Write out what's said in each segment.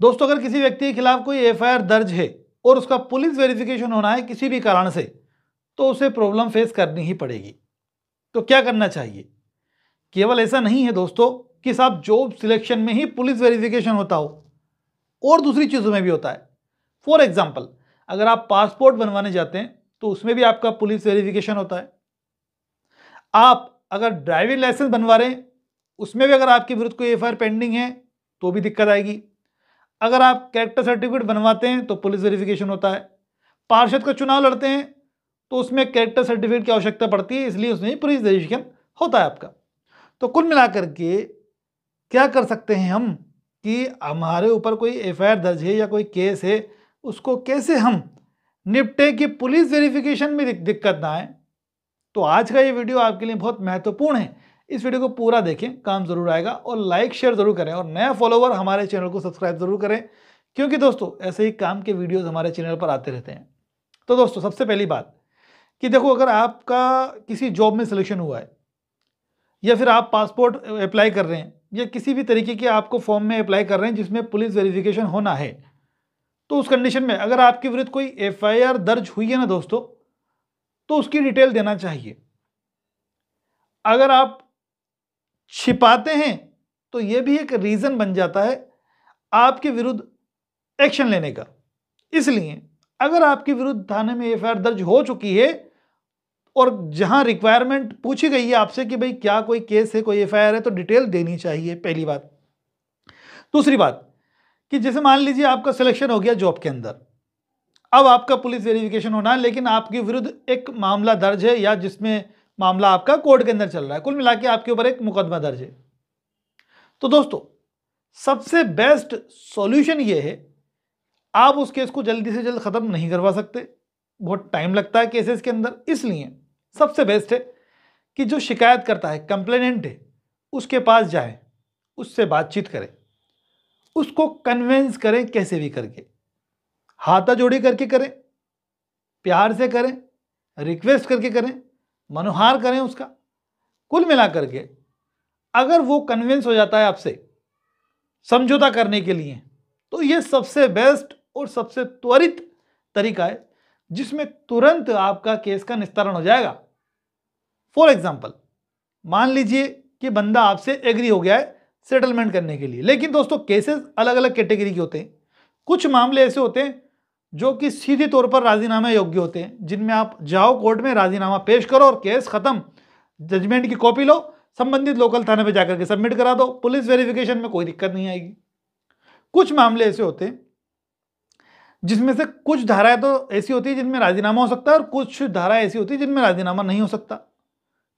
दोस्तों अगर किसी व्यक्ति के खिलाफ कोई एफ दर्ज है और उसका पुलिस वेरिफिकेशन होना है किसी भी कारण से तो उसे प्रॉब्लम फेस करनी ही पड़ेगी तो क्या करना चाहिए केवल ऐसा नहीं है दोस्तों कि साहब जॉब सिलेक्शन में ही पुलिस वेरिफिकेशन होता हो और दूसरी चीज़ों में भी होता है फॉर एग्जाम्पल अगर आप पासपोर्ट बनवाने जाते हैं तो उसमें भी आपका पुलिस वेरिफिकेशन होता है आप अगर ड्राइविंग लाइसेंस बनवा रहे हैं उसमें भी अगर आपके विरुद्ध कोई एफ पेंडिंग है तो भी दिक्कत आएगी अगर आप कैरेक्टर सर्टिफिकेट बनवाते हैं तो पुलिस वेरिफिकेशन होता है पार्षद का चुनाव लड़ते हैं तो उसमें कैरेक्टर सर्टिफिकेट की आवश्यकता पड़ती है इसलिए उसमें पुलिस वेरिफिकेशन होता है आपका तो कुल मिलाकर के क्या कर सकते हैं हम कि हमारे ऊपर कोई एफ दर्ज है या कोई केस है उसको कैसे हम निपटें कि पुलिस वेरिफिकेशन में दिक्कत ना आए तो आज का ये वीडियो आपके लिए बहुत महत्वपूर्ण है इस वीडियो को पूरा देखें काम ज़रूर आएगा और लाइक शेयर ज़रूर करें और नया फॉलोवर हमारे चैनल को सब्सक्राइब ज़रूर करें क्योंकि दोस्तों ऐसे ही काम के वीडियोज़ हमारे चैनल पर आते रहते हैं तो दोस्तों सबसे पहली बात कि देखो अगर आपका किसी जॉब में सिलेक्शन हुआ है या फिर आप पासपोर्ट अप्लाई कर रहे हैं या किसी भी तरीके के आपको फॉर्म में अप्लाई कर रहे हैं जिसमें पुलिस वेरिफिकेशन होना है तो उस कंडीशन में अगर आपके विरुद्ध कोई एफआईआर दर्ज हुई है ना दोस्तों तो उसकी डिटेल देना चाहिए अगर आप छिपाते हैं तो यह भी एक रीज़न बन जाता है आपके विरुद्ध एक्शन लेने का इसलिए अगर आपके विरुद्ध थाने में एफ दर्ज हो चुकी है और जहां रिक्वायरमेंट पूछी गई है आपसे कि भाई क्या कोई केस है कोई एफ है तो डिटेल देनी चाहिए पहली बात दूसरी बात कि जैसे मान लीजिए आपका सिलेक्शन हो गया जॉब के अंदर अब आपका पुलिस वेरिफिकेशन होना है लेकिन आपके विरुद्ध एक मामला दर्ज है या जिसमें मामला आपका कोर्ट के अंदर चल रहा है कुल मिला के आपके ऊपर एक मुकदमा दर्ज है तो दोस्तों सबसे बेस्ट सॉल्यूशन ये है आप उस केस को जल्दी से जल्द ख़त्म नहीं करवा सकते बहुत टाइम लगता है केसेस के अंदर इसलिए सबसे बेस्ट है कि जो शिकायत करता है कंप्लेनेंट है उसके पास जाए उससे बातचीत करें उसको कन्वेंस करें कैसे भी करके हाथा जोड़ी करके करें प्यार से करें रिक्वेस्ट करके करें मनोहार करें उसका कुल मिलाकर के अगर वो कन्विंस हो जाता है आपसे समझौता करने के लिए तो ये सबसे बेस्ट और सबसे त्वरित तरीका है जिसमें तुरंत आपका केस का निस्तारण हो जाएगा फॉर एग्जाम्पल मान लीजिए कि बंदा आपसे एग्री हो गया है सेटलमेंट करने के लिए लेकिन दोस्तों केसेस अलग अलग कैटेगरी के होते हैं कुछ मामले ऐसे होते हैं जो कि सीधे तौर पर राजीनामे योग्य होते हैं जिनमें आप जाओ कोर्ट में राजीनामा पेश करो और केस खत्म जजमेंट की कॉपी लो संबंधित लोकल थाने पर जाकर के सबमिट करा दो पुलिस वेरिफिकेशन में कोई दिक्कत नहीं आएगी कुछ मामले ऐसे होते हैं जिसमें से कुछ धाराएं तो ऐसी होती है जिनमें राजीनामा हो सकता है और कुछ धाराएं ऐसी होती है जिनमें राजीनामा नहीं हो सकता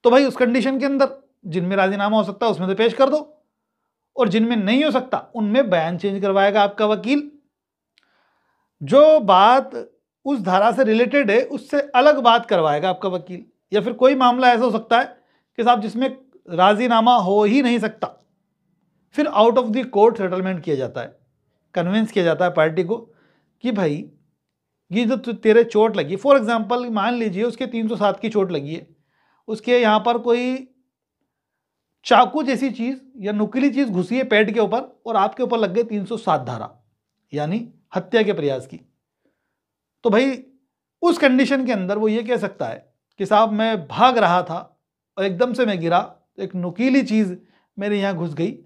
तो भाई उस कंडीशन के अंदर जिनमें राजीनामा हो सकता है उसमें तो पेश कर दो और जिनमें नहीं हो सकता उनमें बयान चेंज करवाएगा आपका वकील जो बात उस धारा से रिलेटेड है उससे अलग बात करवाएगा आपका वकील या फिर कोई मामला ऐसा हो सकता है कि साहब जिसमें राजीनामा हो ही नहीं सकता फिर out of the court settlement किया जाता है कन्विंस किया जाता है पार्टी को कि भाई ये जो तेरे चोट लगी फॉर एग्जांपल मान लीजिए उसके 307 की चोट लगी है उसके यहाँ पर कोई चाकू जैसी चीज़ या नुकीली चीज़ घुसी है पेट के ऊपर और आपके ऊपर लग गए 307 धारा यानी हत्या के प्रयास की तो भाई उस कंडीशन के अंदर वो ये कह सकता है कि साहब मैं भाग रहा था और एकदम से मैं गिरा एक नुकीली चीज़ मेरे यहाँ घुस गई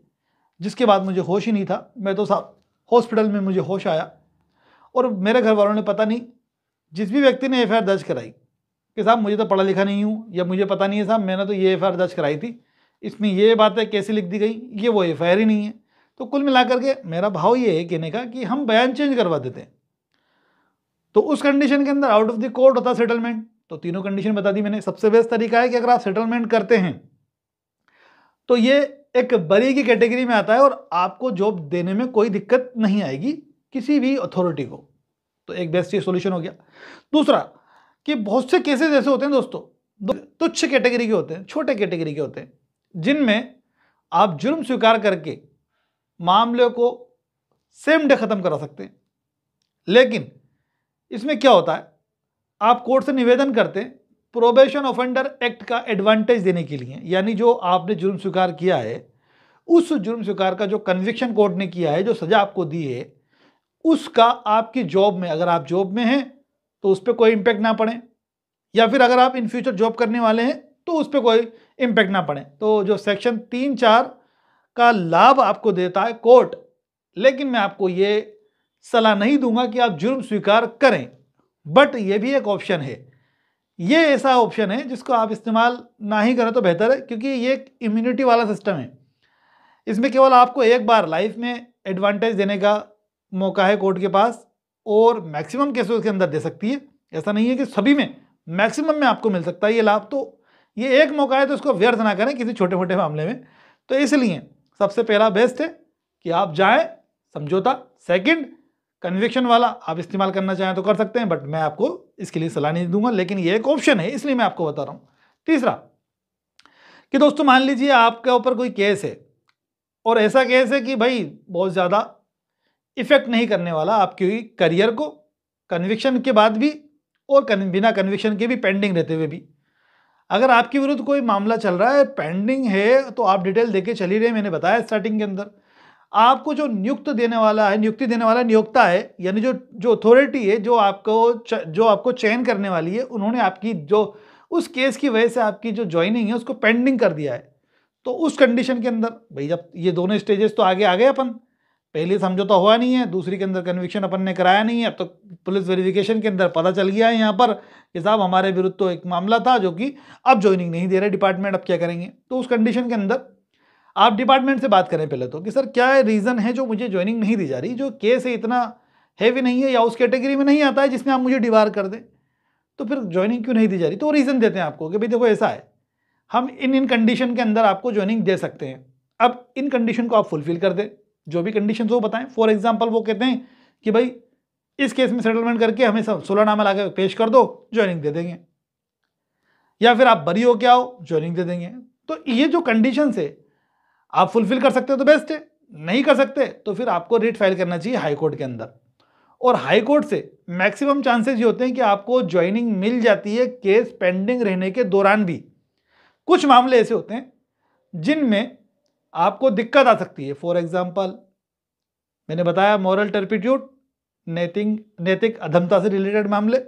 जिसके बाद मुझे होश ही नहीं था मैं तो साहब हॉस्पिटल में मुझे होश आया और मेरे घर वालों ने पता नहीं जिस भी व्यक्ति ने एफ दर्ज कराई कि साहब मुझे तो पढ़ा लिखा नहीं हूँ या मुझे पता नहीं है साहब मैंने तो ये एफ दर्ज कराई थी इसमें ये बातें कैसे लिख दी गई ये वो एफ ही नहीं है तो कुल मिलाकर के मेरा भाव ये है कहने का कि हम बयान चेंज करवा देते हैं तो उस कंडीशन के अंदर आउट ऑफ द कोर्ट होता सेटलमेंट तो तीनों कंडीशन बता दी मैंने सबसे बेस्ट तरीका है कि अगर आप सेटलमेंट करते हैं तो ये एक बरी की कैटेगरी में आता है और आपको जॉब देने में कोई दिक्कत नहीं आएगी किसी भी अथॉरिटी को तो एक बेस्ट ये सोल्यूशन हो गया दूसरा कि बहुत से केसेस ऐसे होते हैं दोस्तों तुच्छ कैटेगरी के होते हैं छोटे कैटेगरी के होते हैं जिनमें आप जुर्म स्वीकार करके मामले को सेम डे ख़त्म करा सकते हैं लेकिन इसमें क्या होता है आप कोर्ट से निवेदन करते हैं प्रोबेशन ऑफेंडर एक्ट का एडवांटेज देने के लिए यानी जो आपने जुर्म स्वीकार किया है उस जुर्म स्वीकार का जो कन्विक्शन कोर्ट ने किया है जो सज़ा आपको दी है उसका आपकी जॉब में अगर आप जॉब में हैं तो उस पर कोई इम्पैक्ट ना पड़े या फिर अगर आप इन फ्यूचर जॉब करने वाले हैं तो उस पर कोई इम्पैक्ट ना पड़े तो जो सेक्शन तीन चार का लाभ आपको देता है कोर्ट लेकिन मैं आपको ये सलाह नहीं दूंगा कि आप जुर्म स्वीकार करें बट ये भी एक ऑप्शन है ये ऐसा ऑप्शन है जिसको आप इस्तेमाल ना ही करें तो बेहतर है क्योंकि ये एक इम्यूनिटी वाला सिस्टम है इसमें केवल आपको एक बार लाइफ में एडवांटेज देने का मौका है कोर्ट के पास और मैक्सिमम केसेस के अंदर दे सकती है ऐसा नहीं है कि सभी में मैक्सिमम में आपको मिल सकता है ये लाभ तो ये एक मौका है तो इसको व्यर्थ ना करें किसी छोटे मोटे मामले में तो इसलिए सबसे पहला बेस्ट है कि आप जाएं समझौता सेकंड कन्विक्शन वाला आप इस्तेमाल करना चाहें तो कर सकते हैं बट मैं आपको इसके लिए सलाह नहीं दूंगा लेकिन ये एक ऑप्शन है इसलिए मैं आपको बता रहा हूँ तीसरा कि दोस्तों मान लीजिए आपके ऊपर कोई केस है और ऐसा केस है कि भाई बहुत ज़्यादा इफ़ेक्ट नहीं करने वाला आपके करियर को कन्विक्शन के बाद भी और कन, बिना कन्विक्शन के भी पेंडिंग रहते हुए भी अगर आपके विरुद्ध कोई मामला चल रहा है पेंडिंग है तो आप डिटेल देके चली रहे मैंने बताया स्टार्टिंग के अंदर आपको जो नियुक्त देने वाला है नियुक्ति देने वाला नियोक्ता है यानी जो जो अथॉरिटी है जो आपको जो आपको चयन करने वाली है उन्होंने आपकी जो उस केस की वजह से आपकी जो ज्वाइनिंग है उसको पेंडिंग कर दिया है तो उस कंडीशन के अंदर भाई जब ये दोनों स्टेजेस तो आगे आ गए अपन पहली समझौता तो हुआ नहीं है दूसरी के अंदर कन्विक्शन अपन ने कराया नहीं है अब तो पुलिस वेरिफिकेशन के अंदर पता चल गया है यहाँ पर कि साहब हमारे विरुद्ध तो एक मामला था जो कि अब ज्वाइनिंग नहीं दे रहे डिपार्टमेंट अब क्या करेंगे तो उस कंडीशन के अंदर आप डिपार्टमेंट से बात करें पहले तो कि सर क्या रीज़न है जो मुझे ज्वाइनिंग नहीं दी जा रही जो केस है इतना हैवी नहीं है या उस कैटेगरी में नहीं आता है जिसमें आप मुझे डिवार कर दें तो फिर ज्वाइनिंग क्यों नहीं दी जा रही तो रीज़न देते हैं आपको कि भाई देखो ऐसा है हम इन इन कंडीशन के अंदर आपको ज्वाइनिंग दे सकते हैं अब इन कंडीशन को आप फुलफ़िल कर दें जो भी कंडीशन हो बताएं फॉर एग्जाम्पल वो कहते हैं कि भाई इस केस में सेटलमेंट करके हमें सोलह नामा लाकर पेश कर दो ज्वाइनिंग दे देंगे या फिर आप बरी हो के आओ ज्वाइनिंग दे देंगे तो ये जो कंडीशन है आप फुलफिल कर सकते हो तो बेस्ट है नहीं कर सकते तो फिर आपको रिट फाइल करना चाहिए हाई कोर्ट के अंदर और हाई कोर्ट से मैक्सिमम चांसेस ये होते हैं कि आपको ज्वाइनिंग मिल जाती है केस पेंडिंग रहने के दौरान भी कुछ मामले ऐसे होते हैं जिनमें आपको दिक्कत आ सकती है फॉर एग्जाम्पल मैंने बताया मॉरल टर्पिट्यूड नैतिक नैतिक अधमता से रिलेटेड मामले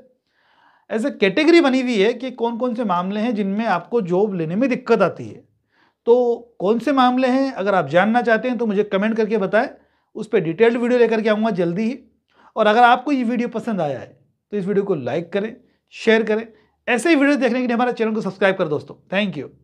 ऐसे कैटेगरी बनी हुई है कि कौन कौन से मामले हैं जिनमें आपको जॉब लेने में दिक्कत आती है तो कौन से मामले हैं अगर आप जानना चाहते हैं तो मुझे कमेंट करके बताएं उस पर डिटेल्ड वीडियो लेकर के आऊँगा जल्दी ही और अगर आपको ये वीडियो पसंद आया है तो इस वीडियो को लाइक करें शेयर करें ऐसे ही वीडियो देखने के लिए हमारे चैनल को सब्सक्राइब करें दोस्तों थैंक यू